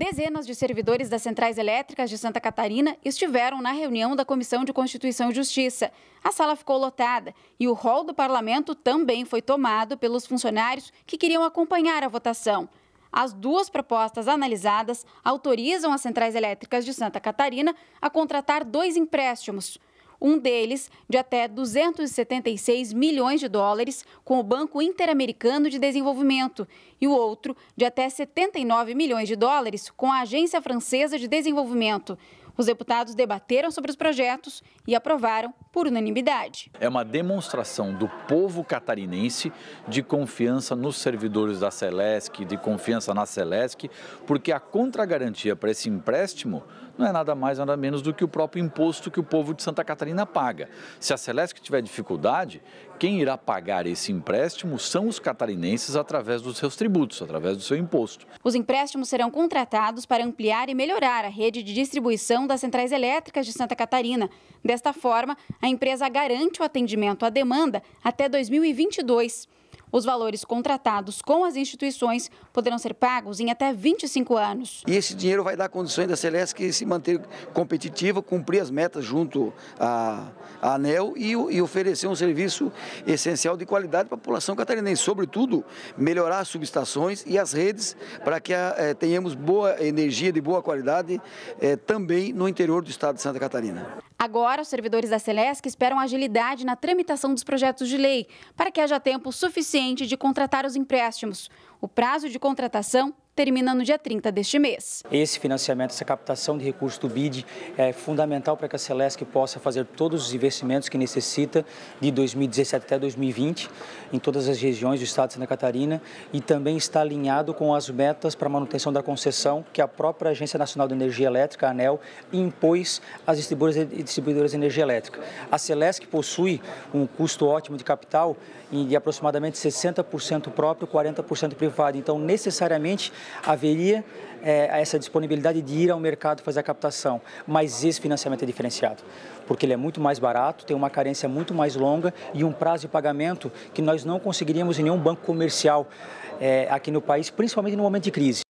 Dezenas de servidores das centrais elétricas de Santa Catarina estiveram na reunião da Comissão de Constituição e Justiça. A sala ficou lotada e o rol do parlamento também foi tomado pelos funcionários que queriam acompanhar a votação. As duas propostas analisadas autorizam as centrais elétricas de Santa Catarina a contratar dois empréstimos um deles de até 276 milhões de dólares com o Banco Interamericano de Desenvolvimento e o outro de até 79 milhões de dólares com a Agência Francesa de Desenvolvimento. Os deputados debateram sobre os projetos e aprovaram por unanimidade. É uma demonstração do povo catarinense de confiança nos servidores da Celesc, de confiança na Celesc, porque a contragarantia para esse empréstimo não é nada mais, nada menos do que o próprio imposto que o povo de Santa Catarina paga. Se a Celesc tiver dificuldade, quem irá pagar esse empréstimo são os catarinenses através dos seus tributos, através do seu imposto. Os empréstimos serão contratados para ampliar e melhorar a rede de distribuição das centrais elétricas de Santa Catarina. Desta forma, a empresa garante o atendimento à demanda até 2022. Os valores contratados com as instituições poderão ser pagos em até 25 anos. E esse dinheiro vai dar condições da que se manter competitiva, cumprir as metas junto à, ANEL e, e oferecer um serviço essencial de qualidade para a população catarinense. Sobretudo, melhorar as subestações e as redes para que a, eh, tenhamos boa energia de boa qualidade eh, também no interior do estado de Santa Catarina. Agora, os servidores da Celesc esperam agilidade na tramitação dos projetos de lei, para que haja tempo suficiente de contratar os empréstimos. O prazo de contratação termina no dia 30 deste mês. Esse financiamento, essa captação de recursos do BID é fundamental para que a Celesc possa fazer todos os investimentos que necessita de 2017 até 2020 em todas as regiões do estado de Santa Catarina e também está alinhado com as metas para manutenção da concessão que a própria Agência Nacional de Energia Elétrica, a ANEL, impôs às distribuidoras, distribuidoras de energia elétrica. A Celesc possui um custo ótimo de capital de aproximadamente 60% próprio, 40% privado elevado, então necessariamente haveria é, essa disponibilidade de ir ao mercado fazer a captação. Mas esse financiamento é diferenciado, porque ele é muito mais barato, tem uma carência muito mais longa e um prazo de pagamento que nós não conseguiríamos em nenhum banco comercial é, aqui no país, principalmente no momento de crise.